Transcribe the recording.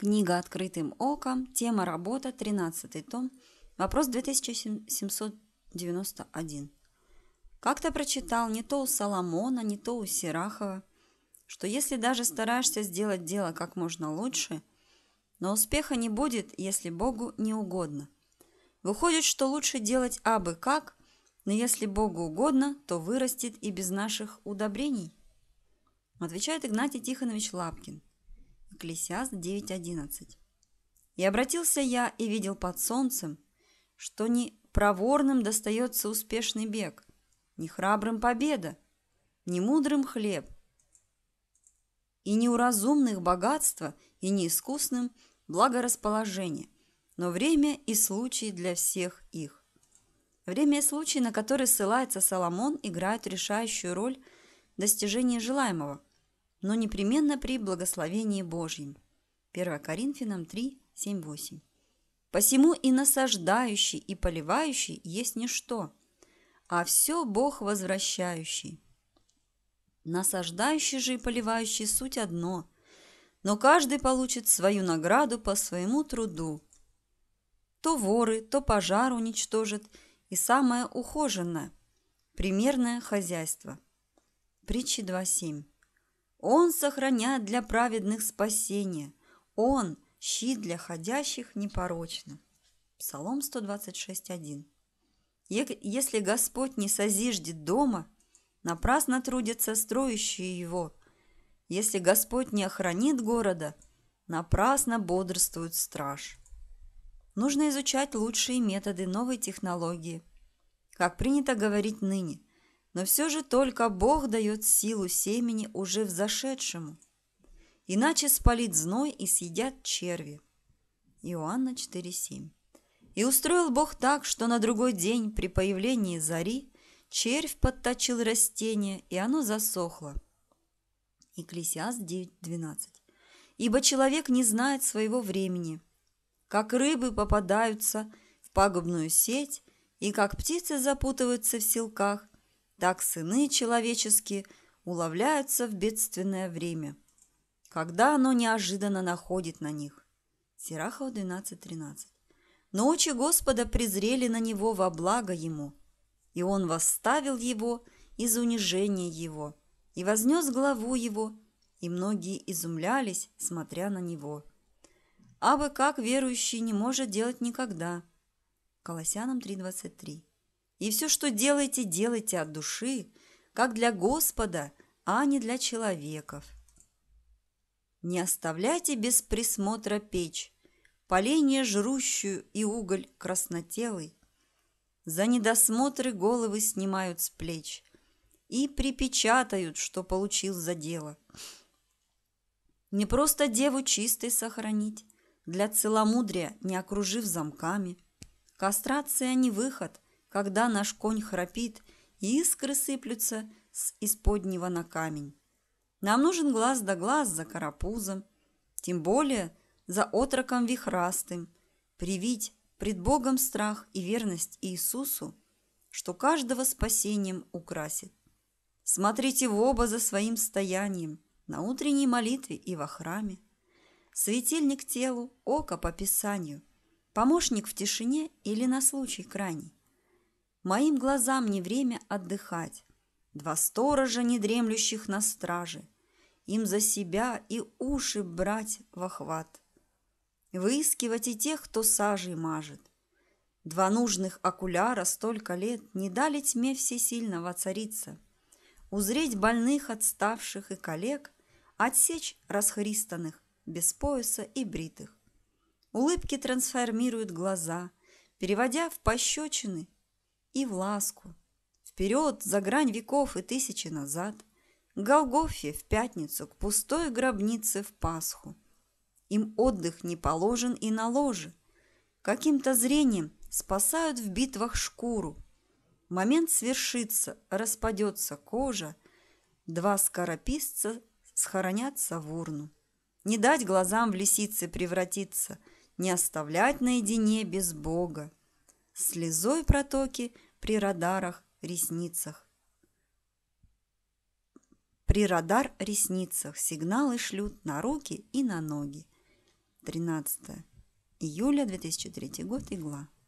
Книга «Открытым оком», тема «Работа», 13 том, вопрос 2791. Как-то прочитал не то у Соломона, не то у Сирахова, что если даже стараешься сделать дело как можно лучше, но успеха не будет, если Богу не угодно. Выходит, что лучше делать абы как, но если Богу угодно, то вырастет и без наших удобрений. Отвечает Игнатий Тихонович Лапкин – Экклесиаст 9.11. «И обратился я и видел под солнцем, что не проворным достается успешный бег, не храбрым победа, не мудрым хлеб, и не у разумных богатства, и не искусным благорасположение, но время и случай для всех их. Время и случай, на которые ссылается Соломон, играют решающую роль в достижении желаемого – но непременно при благословении Божьем. 1 Коринфянам 3, 7, 8. Посему и насаждающий, и поливающий есть ничто, а все Бог возвращающий. Насаждающий же и поливающий суть одно, но каждый получит свою награду по своему труду. То воры, то пожар уничтожит, и самое ухоженное – примерное хозяйство. Притчи 2.7 он сохраняет для праведных спасение. Он – щит для ходящих непорочно. Псалом 126.1 Если Господь не созиждет дома, напрасно трудятся строящие его. Если Господь не охранит города, напрасно бодрствует страж. Нужно изучать лучшие методы новой технологии. Как принято говорить ныне – но все же только Бог дает силу семени уже взошедшему. Иначе спалит зной и съедят черви. Иоанна 4.7 И устроил Бог так, что на другой день при появлении зари червь подточил растение, и оно засохло. Екклесиаст 9.12 Ибо человек не знает своего времени, как рыбы попадаются в пагубную сеть, и как птицы запутываются в силках – так сыны человеческие уловляются в бедственное время, когда оно неожиданно находит на них. Сирахова 12.13. Но очи Господа презрели на него во благо ему, и он восставил его из унижения его, и вознес главу его, и многие изумлялись, смотря на него. Абы как верующий не может делать никогда. Колоссянам 3.23. И все, что делаете, делайте от души, как для Господа, а не для человеков. Не оставляйте без присмотра печь, поленье жрущую и уголь краснотелый. За недосмотры головы снимают с плеч и припечатают, что получил за дело. Не просто деву чистой сохранить, для целомудрия не окружив замками. Кастрация не выход – когда наш конь храпит и искры сыплются с исподнего на камень. Нам нужен глаз да глаз за карапузом, тем более за отроком вихрастым, привить пред Богом страх и верность Иисусу, что каждого спасением украсит. Смотрите в оба за своим стоянием, на утренней молитве и во храме. Светильник телу, око по Писанию, помощник в тишине или на случай крайний. Моим глазам не время отдыхать. Два сторожа, не дремлющих на страже, Им за себя и уши брать в охват. Выискивать и тех, кто сажей мажет. Два нужных окуляра столько лет Не дали тьме всесильного царица, Узреть больных, отставших и коллег, Отсечь расхристанных, без пояса и бритых. Улыбки трансформируют глаза, Переводя в пощечины – и в ласку, вперед за грань веков и тысячи назад, к Голгофе в пятницу, к пустой гробнице в Пасху. Им отдых не положен и на ложе, каким-то зрением спасают в битвах шкуру. Момент свершится, распадется кожа, два скорописца схоронятся в урну. Не дать глазам в лисице превратиться, не оставлять наедине без Бога слезой протоки при радарах, ресницах. При радар ресницах сигналы шлют на руки и на ноги. 13 июля 2003 год, игла.